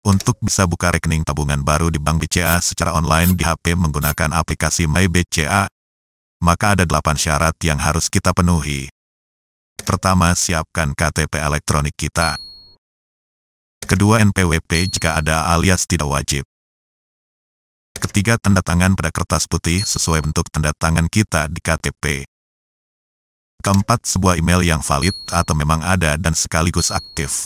Untuk bisa buka rekening tabungan baru di Bank BCA secara online di HP menggunakan aplikasi MyBCA, maka ada 8 syarat yang harus kita penuhi. Pertama, siapkan KTP elektronik kita. Kedua, NPWP jika ada alias tidak wajib. Ketiga, tanda tangan pada kertas putih sesuai bentuk tanda tangan kita di KTP. Keempat, sebuah email yang valid atau memang ada dan sekaligus aktif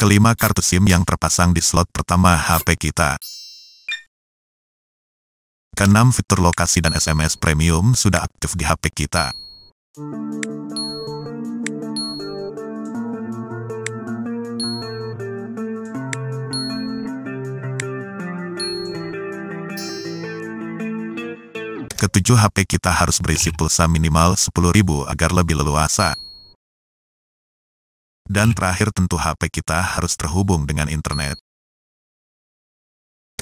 kelima kartu SIM yang terpasang di slot pertama HP kita. Keenam fitur lokasi dan SMS premium sudah aktif di HP kita. Ketujuh HP kita harus berisi pulsa minimal 10.000 agar lebih leluasa. Dan terakhir tentu HP kita harus terhubung dengan internet.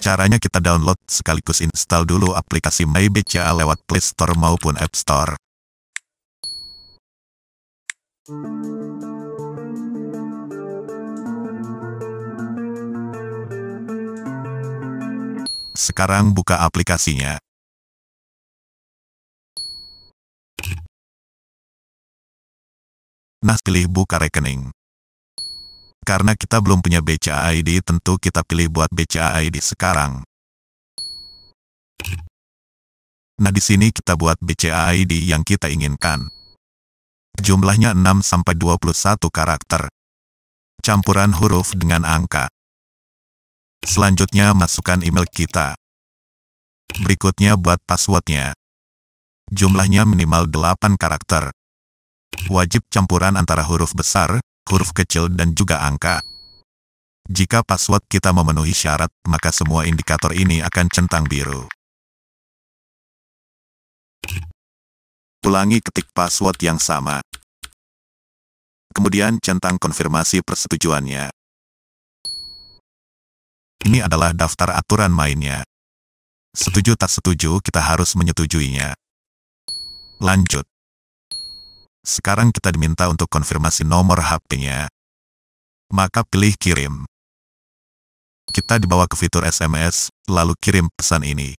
Caranya kita download sekaligus install dulu aplikasi MyBCA lewat Play Store maupun App Store. Sekarang buka aplikasinya. Nah, pilih buka rekening. Karena kita belum punya BCA ID, tentu kita pilih buat BCA ID sekarang. Nah di sini kita buat BCA ID yang kita inginkan. Jumlahnya 6-21 karakter. Campuran huruf dengan angka. Selanjutnya masukkan email kita. Berikutnya buat passwordnya. Jumlahnya minimal 8 karakter. Wajib campuran antara huruf besar, huruf kecil dan juga angka. Jika password kita memenuhi syarat, maka semua indikator ini akan centang biru. Ulangi ketik password yang sama. Kemudian centang konfirmasi persetujuannya. Ini adalah daftar aturan mainnya. Setuju tak setuju, kita harus menyetujuinya. Lanjut. Sekarang kita diminta untuk konfirmasi nomor HP-nya. Maka pilih kirim. Kita dibawa ke fitur SMS, lalu kirim pesan ini.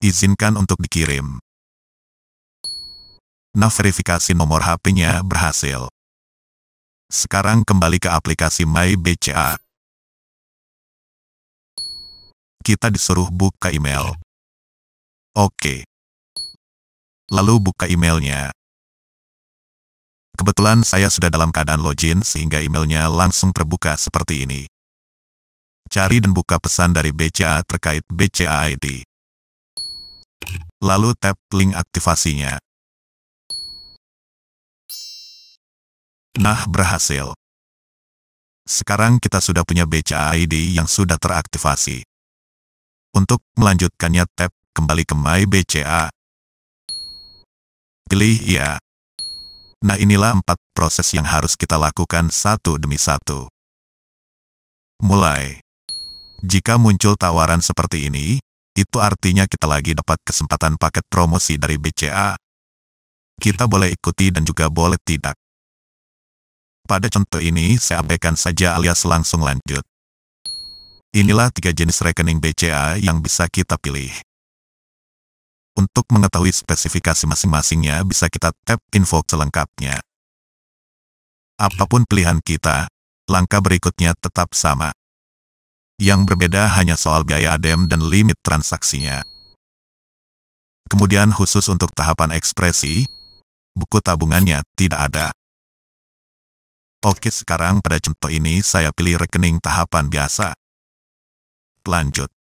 Izinkan untuk dikirim. Nah, verifikasi nomor HP-nya berhasil. Sekarang kembali ke aplikasi MyBCA. Kita disuruh buka email. Oke lalu buka emailnya. Kebetulan saya sudah dalam keadaan login sehingga emailnya langsung terbuka seperti ini. Cari dan buka pesan dari BCA terkait BCA ID. Lalu tap link aktivasinya. Nah, berhasil. Sekarang kita sudah punya BCA ID yang sudah teraktivasi. Untuk melanjutkannya, tap kembali ke My BCA Pilih ya. Nah inilah empat proses yang harus kita lakukan satu demi satu. Mulai. Jika muncul tawaran seperti ini, itu artinya kita lagi dapat kesempatan paket promosi dari BCA. Kita boleh ikuti dan juga boleh tidak. Pada contoh ini, saya abaikan saja alias langsung lanjut. Inilah tiga jenis rekening BCA yang bisa kita pilih. Untuk mengetahui spesifikasi masing-masingnya bisa kita tap info selengkapnya. Apapun pilihan kita, langkah berikutnya tetap sama. Yang berbeda hanya soal biaya adem dan limit transaksinya. Kemudian khusus untuk tahapan ekspresi, buku tabungannya tidak ada. Oke sekarang pada contoh ini saya pilih rekening tahapan biasa. Lanjut.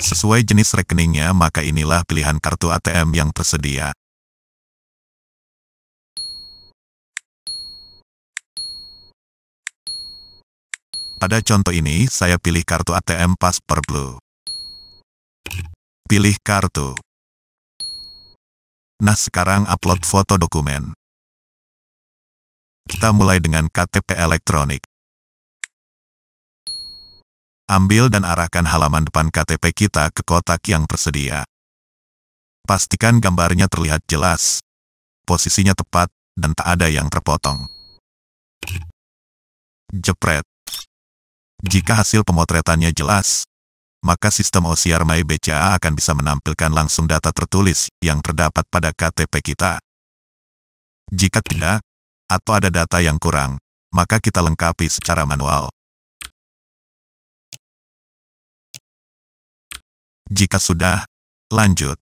Sesuai jenis rekeningnya maka inilah pilihan kartu ATM yang tersedia. Pada contoh ini, saya pilih kartu ATM Pas Blue. Pilih kartu. Nah sekarang upload foto dokumen. Kita mulai dengan KTP elektronik. Ambil dan arahkan halaman depan KTP kita ke kotak yang tersedia. Pastikan gambarnya terlihat jelas, posisinya tepat, dan tak ada yang terpotong. Jepret. Jika hasil pemotretannya jelas, maka sistem OCR My BCA akan bisa menampilkan langsung data tertulis yang terdapat pada KTP kita. Jika tidak, atau ada data yang kurang, maka kita lengkapi secara manual. Jika sudah, lanjut.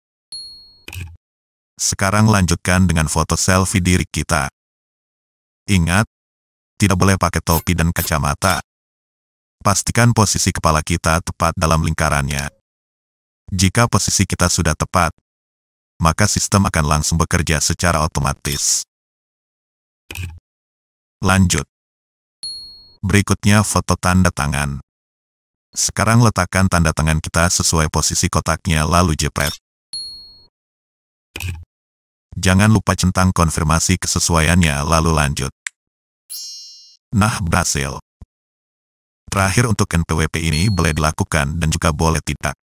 Sekarang lanjutkan dengan foto selfie diri kita. Ingat, tidak boleh pakai topi dan kacamata. Pastikan posisi kepala kita tepat dalam lingkarannya. Jika posisi kita sudah tepat, maka sistem akan langsung bekerja secara otomatis. Lanjut. Berikutnya foto tanda tangan. Sekarang letakkan tanda tangan kita sesuai posisi kotaknya lalu jepret. Jangan lupa centang konfirmasi kesesuaiannya lalu lanjut. Nah, berhasil. Terakhir untuk NPWP ini boleh dilakukan dan juga boleh tidak.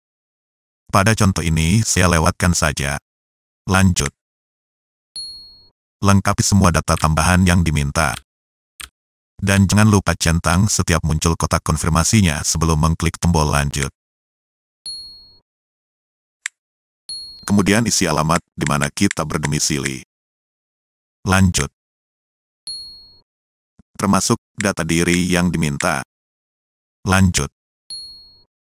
Pada contoh ini, saya lewatkan saja. Lanjut. Lengkapi semua data tambahan yang diminta. Dan jangan lupa centang setiap muncul kotak konfirmasinya sebelum mengklik tombol lanjut. Kemudian isi alamat di mana kita berdomisili. Lanjut. Termasuk data diri yang diminta. Lanjut.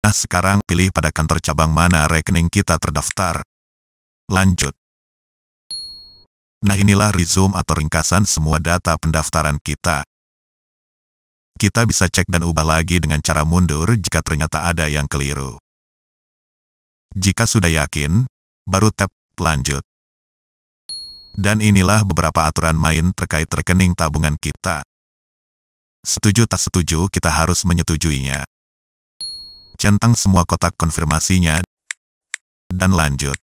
Nah sekarang pilih pada kantor cabang mana rekening kita terdaftar. Lanjut. Nah inilah resume atau ringkasan semua data pendaftaran kita kita bisa cek dan ubah lagi dengan cara mundur jika ternyata ada yang keliru. Jika sudah yakin, baru tap lanjut. Dan inilah beberapa aturan main terkait rekening tabungan kita. Setuju tak setuju, kita harus menyetujuinya. Centang semua kotak konfirmasinya, dan lanjut.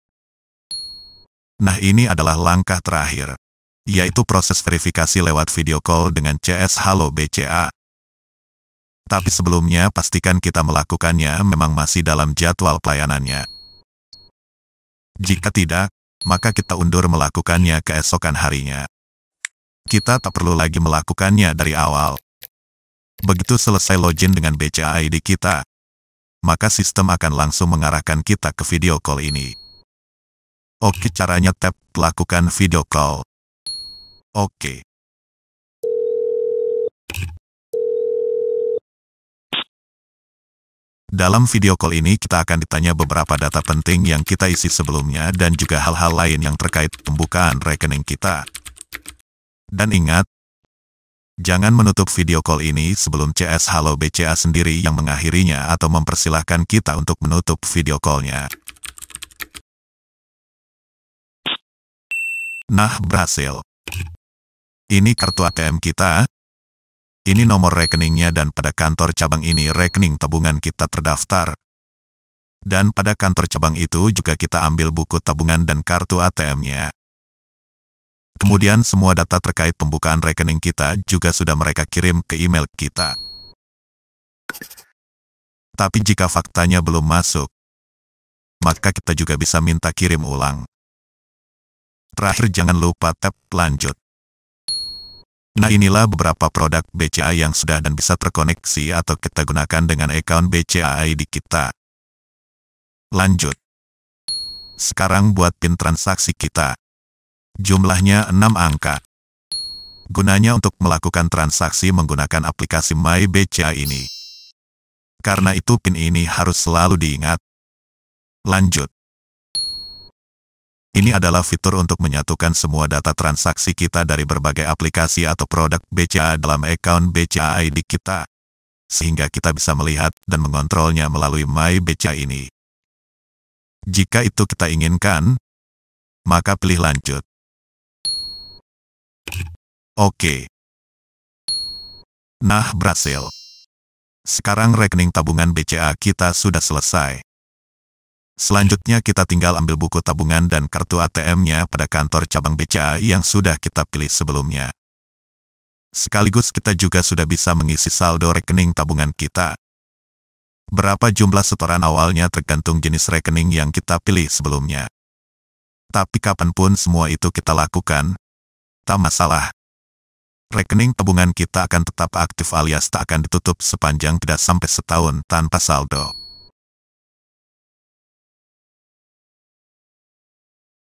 Nah ini adalah langkah terakhir, yaitu proses verifikasi lewat video call dengan CS Halo BCA. Tapi sebelumnya pastikan kita melakukannya memang masih dalam jadwal pelayanannya. Jika tidak, maka kita undur melakukannya keesokan harinya. Kita tak perlu lagi melakukannya dari awal. Begitu selesai login dengan BCA ID kita, maka sistem akan langsung mengarahkan kita ke video call ini. Oke caranya tap lakukan video call. Oke. Dalam video call ini kita akan ditanya beberapa data penting yang kita isi sebelumnya dan juga hal-hal lain yang terkait pembukaan rekening kita. Dan ingat, jangan menutup video call ini sebelum CS Halo BCA sendiri yang mengakhirinya atau mempersilahkan kita untuk menutup video callnya. Nah, berhasil. Ini kartu ATM kita, ini nomor rekeningnya dan pada kantor cabang ini rekening tabungan kita terdaftar. Dan pada kantor cabang itu juga kita ambil buku tabungan dan kartu ATM-nya. Kemudian semua data terkait pembukaan rekening kita juga sudah mereka kirim ke email kita. Tapi jika faktanya belum masuk, maka kita juga bisa minta kirim ulang. Terakhir jangan lupa tap lanjut. Nah inilah beberapa produk BCA yang sudah dan bisa terkoneksi atau kita gunakan dengan account BCA ID kita. Lanjut. Sekarang buat PIN transaksi kita. Jumlahnya 6 angka. Gunanya untuk melakukan transaksi menggunakan aplikasi My BCA ini. Karena itu PIN ini harus selalu diingat. Lanjut. Ini adalah fitur untuk menyatukan semua data transaksi kita dari berbagai aplikasi atau produk BCA dalam account BCA ID kita, sehingga kita bisa melihat dan mengontrolnya melalui My BCA ini. Jika itu kita inginkan, maka pilih lanjut. Oke. Nah, berhasil. Sekarang rekening tabungan BCA kita sudah selesai. Selanjutnya kita tinggal ambil buku tabungan dan kartu ATM-nya pada kantor cabang BCA yang sudah kita pilih sebelumnya. Sekaligus kita juga sudah bisa mengisi saldo rekening tabungan kita. Berapa jumlah setoran awalnya tergantung jenis rekening yang kita pilih sebelumnya. Tapi kapanpun semua itu kita lakukan, tak masalah. Rekening tabungan kita akan tetap aktif alias tak akan ditutup sepanjang tidak sampai setahun tanpa saldo.